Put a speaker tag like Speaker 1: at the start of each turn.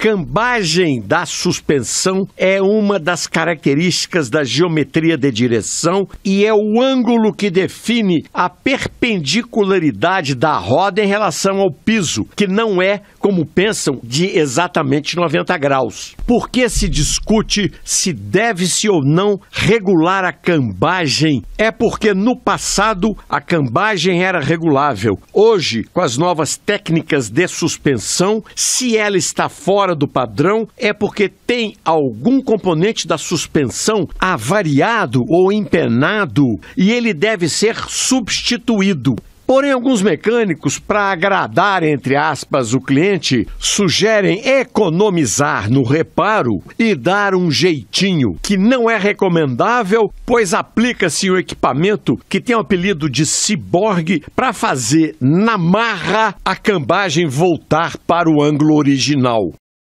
Speaker 1: cambagem da suspensão é uma das características da geometria de direção e é o ângulo que define a perpendicularidade da roda em relação ao piso, que não é, como pensam, de exatamente 90 graus. Por que se discute se deve-se ou não regular a cambagem? É porque no passado a cambagem era regulável. Hoje, com as novas técnicas de suspensão, se ela está fora fora do padrão é porque tem algum componente da suspensão avariado ou empenado e ele deve ser substituído. Porém, alguns mecânicos, para agradar, entre aspas, o cliente, sugerem economizar no reparo e dar um jeitinho, que não é recomendável, pois aplica-se o equipamento que tem o apelido de ciborgue para fazer na marra a cambagem voltar para o ângulo original.